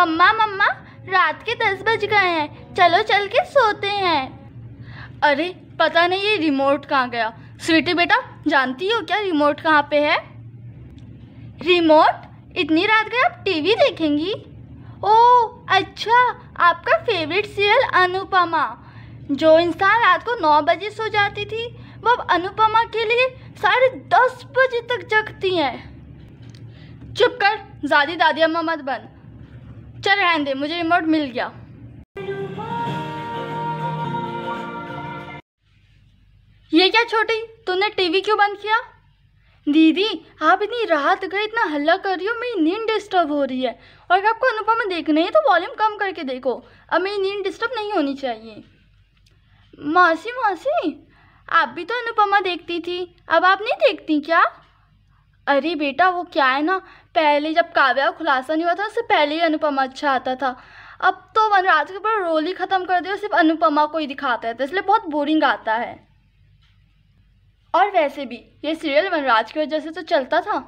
मम्मा मम्मा रात के दस बज गए हैं चलो चल के सोते हैं अरे पता नहीं ये रिमोट कहाँ गया स्वीटी बेटा जानती हो क्या रिमोट कहाँ पे है रिमोट इतनी रात गए आप टीवी देखेंगी ओ अच्छा आपका फेवरेट सीरियल अनुपमा जो इंसान रात को नौ बजे सो जाती थी वो अनुपमा के लिए साढ़े दस बजे तक जगती हैं चुप कर ज़्यादा दादी अम्मा मत बन चल रहने दे मुझे रिमोट मिल गया ये क्या छोटी तूने टीवी क्यों बंद किया दीदी आप इतनी रात गए इतना हल्ला कर रही हो मेरी नींद डिस्टर्ब हो रही है और अगर आपको अनुपमा देखना है तो वॉल्यूम कम करके देखो अब मेरी नींद डिस्टर्ब नहीं होनी चाहिए मासी मासी आप भी तो अनुपमा देखती थी अब आप नहीं देखती क्या अरे बेटा वो क्या है ना पहले जब काव्या खुलासा नहीं हुआ था उससे पहले ही अनुपमा अच्छा आता था अब तो वनराज के ऊपर रोल ही ख़त्म कर दिया सिर्फ अनुपमा को ही दिखाता है तो इसलिए बहुत बोरिंग आता है और वैसे भी ये सीरियल वनराज की वजह से तो चलता था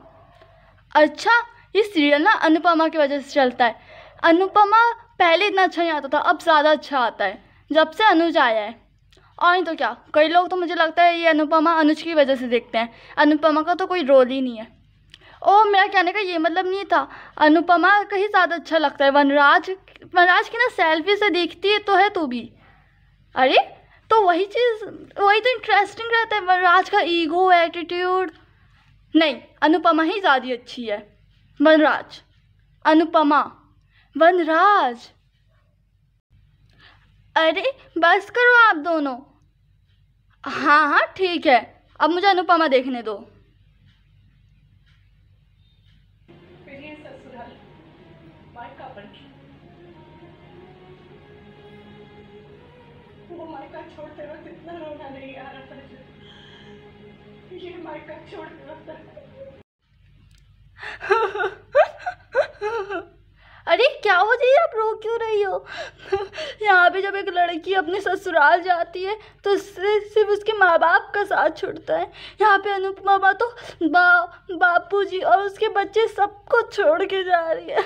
अच्छा ये सीरियल ना अनुपमा की वजह से चलता है अनुपमा पहले इतना अच्छा नहीं आता था अब ज़्यादा अच्छा आता है जब से अनुज आया है और नहीं तो क्या कई लोग तो मुझे लगता है ये अनुपमा अनुज की वजह से देखते हैं अनुपमा का तो कोई रोल ही नहीं है ओ मेरा कहने का ये मतलब नहीं था अनुपमा कहीं ज़्यादा अच्छा लगता है वनराज वनराज की ना सेल्फी से देखती है तो है तू भी अरे तो वही चीज़ वही तो इंटरेस्टिंग रहता है वनराज का ईगो एटीट्यूड नहीं अनुपमा ही ज़्यादा अच्छी है वनराज अनुपमा वनराज अरे बस करो आप दोनों हाँ हाँ ठीक है अब मुझे अनुपमा देखने दो छोड़ते वक्त इतना रोना नहीं आ रहा था ये मायका छोड़ते वक्त अरे क्या हो जाइए आप रो क्यों रही हो यहाँ पे जब एक लड़की अपने ससुराल जाती है तो सिर्फ उसके माँ बाप का साथ छोड़ता है यहाँ पे अनुपमा तो बा बापू जी और उसके बच्चे सबको छोड़ के जा रही है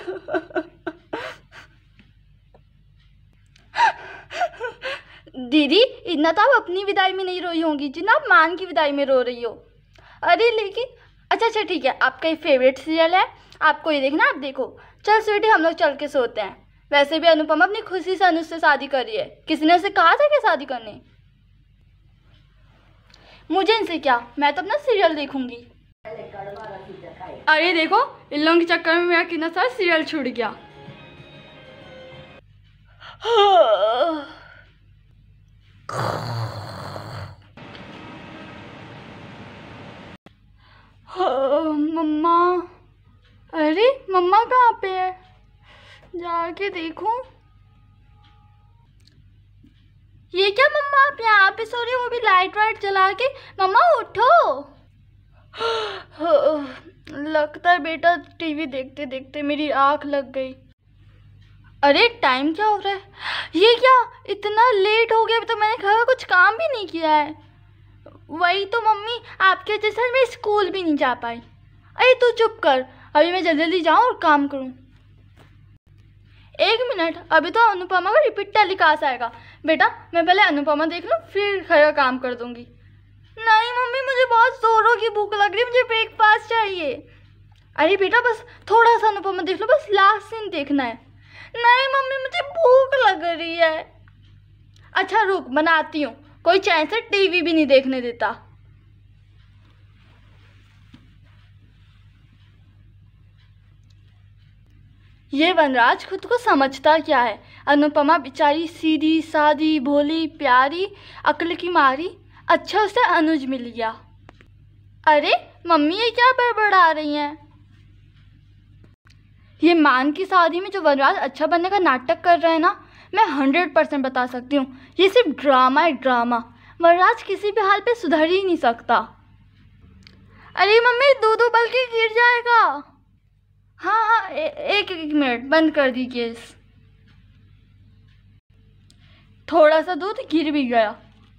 दीदी इतना तो आप अपनी विदाई में नहीं रोई होंगी जितना आप मान की विदाई में रो रही हो अरे लेकिन अच्छा अच्छा ठीक है आपका ये फेवरेट सीरियल है आपको ये देखना आप देखो चल स्वीटी हम लोग चल के सोते हैं वैसे भी अनुपम अपनी खुशी से अनुज से शादी कर रही है किसी ने उसे कहा था कि शादी करने मुझे इनसे क्या मैं तो अपना सीरियल देखूंगी अरे देखो इन लोगों के चक्कर में मेरा कितना सारा सीरियल छूट गया हाँ। जाके देखूं ये क्या मम्मा आप यहाँ पे सो रहे हो भी लाइट वाइट जला के मम्मा उठो लगता है बेटा टीवी देखते देखते मेरी आँख लग गई अरे टाइम क्या हो रहा है ये क्या इतना लेट हो गया अभी तो मैंने घर कुछ काम भी नहीं किया है वही तो मम्मी आपके वजह से मैं स्कूल भी नहीं जा पाई अरे तू चुप कर अभी मैं जल्दी जल्दी जाऊँ और काम करूँ एक मिनट अभी तो अनुपमा का रिपीट टेलीकास्ट आएगा बेटा मैं पहले अनुपमा देख लूँ फिर खरा काम कर दूँगी नहीं मम्मी मुझे बहुत जोरों की भूख लग रही है मुझे ब्रेकफास्ट चाहिए अरे बेटा बस थोड़ा सा अनुपमा देख लो बस लास्ट सीन देखना है नहीं मम्मी मुझे भूख लग रही है अच्छा रुक बनाती हूँ कोई चैन से टीवी भी नहीं देखने देता ये वनराज खुद को समझता क्या है अनुपमा बेचारी सीधी सादी भोली प्यारी अकल की मारी अच्छा उसे अनुज मिल गया अरे मम्मी ये क्या बड़बड़ा रही हैं ये मान की शादी में जो वनराज अच्छा बनने का नाटक कर रहे हैं ना मैं हंड्रेड परसेंट बता सकती हूँ ये सिर्फ ड्रामा है ड्रामा वनराज किसी भी हाल पे सुधर ही नहीं सकता अरे मम्मी दूध उबल के गिर जाएगा हाँ हाँ एक एक मिनट बंद कर दी गैस थोड़ा सा दूध गिर भी गया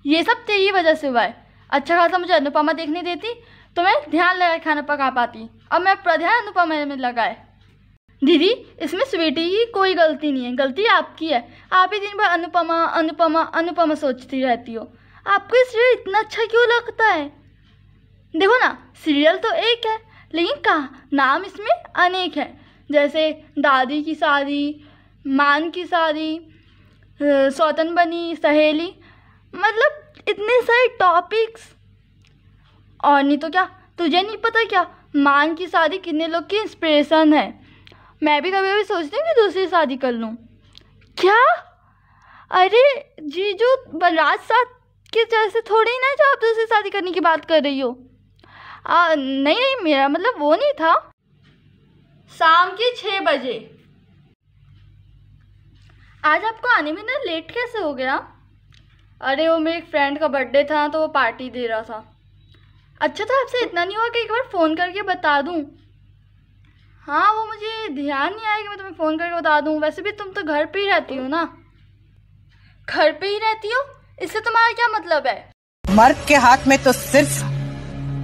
ये सब तेरी वजह से हुआ है अच्छा खासा मुझे अनुपमा देखने देती तो मैं ध्यान लगा खाना पका पाती अब मैं अपना ध्यान अनुपमा में लगाए दीदी इसमें स्वीटी की कोई गलती नहीं है गलती आपकी है आप ही दिन भर अनुपमा अनुपमा अनुपमा सोचती रहती हो आपको ये सीरियल इतना अच्छा क्यों लगता है देखो ना सीरियल तो एक है लेकिन कहा नाम इसमें अनेक है जैसे दादी की शादी मान की शादी सौतन बनी सहेली मतलब इतने सारे टॉपिक्स और नहीं तो क्या तुझे नहीं पता क्या मान की शादी कितने लोग की इंस्पिरेशन है मैं भी कभी कभी सोचती हूँ कि दूसरी शादी कर लूँ क्या अरे जी जो बलराज साहब के जैसे थोड़ी ना जो आप दूसरी शादी करने की बात कर रही हो आ, नहीं नहीं मेरा मतलब वो नहीं था शाम के छः बजे आज आपको आने में ना लेट कैसे हो गया अरे वो मेरे एक फ्रेंड का बर्थडे था तो वो पार्टी दे रहा था अच्छा तो आपसे इतना नहीं हुआ कि एक बार फ़ोन करके बता दूँ हाँ वो मुझे ध्यान नहीं आया कि मैं तुम्हें फ़ोन करके बता दूँ वैसे भी तुम तो घर पे ही रहती हो ना घर पे ही रहती हो इससे तुम्हारा क्या मतलब है मर्द के हाथ में तो सिर्फ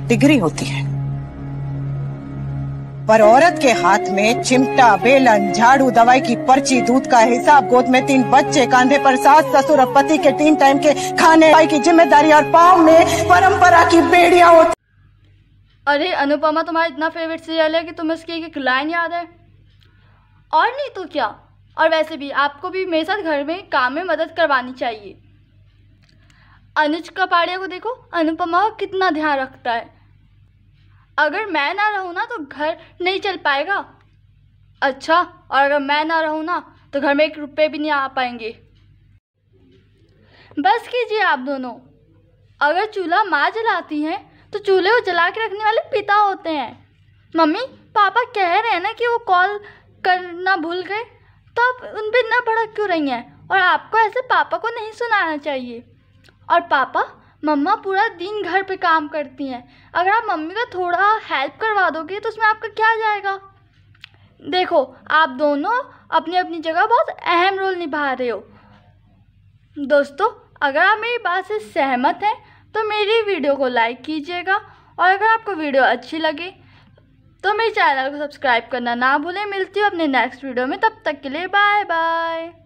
डिग्री होती है पर औरत के हाथ में चिमटा बेलन झाड़ू दवाई की पर्ची दूध का हिसाब गोद में तीन बच्चे कांधे पर सास ससुर और पति के तीन टाइम के खाने की जिम्मेदारी और पाव में परंपरा की बेड़िया होती अरे अनुपमा तुम्हारा इतना फेवरेट सीरियल है कि तुम्हें उसकी एक लाइन याद है और नहीं तो क्या और वैसे भी आपको भी मेरे साथ घर में काम में मदद करवानी चाहिए अनुज कपाड़िया को देखो अनुपमा कितना ध्यान रखता है अगर मैं ना रहूँ ना तो घर नहीं चल पाएगा अच्छा और अगर मैं ना रहूँ ना तो घर में एक रुपये भी नहीं आ पाएंगे बस कीजिए आप दोनों अगर चूल्हा माँ जलाती हैं तो चूल्हे को जला के रखने वाले पिता होते हैं मम्मी पापा कह रहे हैं ना कि वो कॉल करना भूल गए तो आप उन पर ना भड़क क्यों रही हैं और आपको ऐसे पापा को नहीं सुनाना चाहिए और पापा मम्मा पूरा दिन घर पे काम करती हैं अगर आप मम्मी का थोड़ा हेल्प करवा दोगे तो उसमें आपका क्या जाएगा देखो आप दोनों अपनी अपनी जगह बहुत अहम रोल निभा रहे हो दोस्तों अगर आप मेरी बात से सहमत हैं तो मेरी वीडियो को लाइक कीजिएगा और अगर आपको वीडियो अच्छी लगे तो मेरे चैनल को सब्सक्राइब करना ना भूलें मिलती हूँ अपने नेक्स्ट वीडियो में तब तक के लिए बाय बाय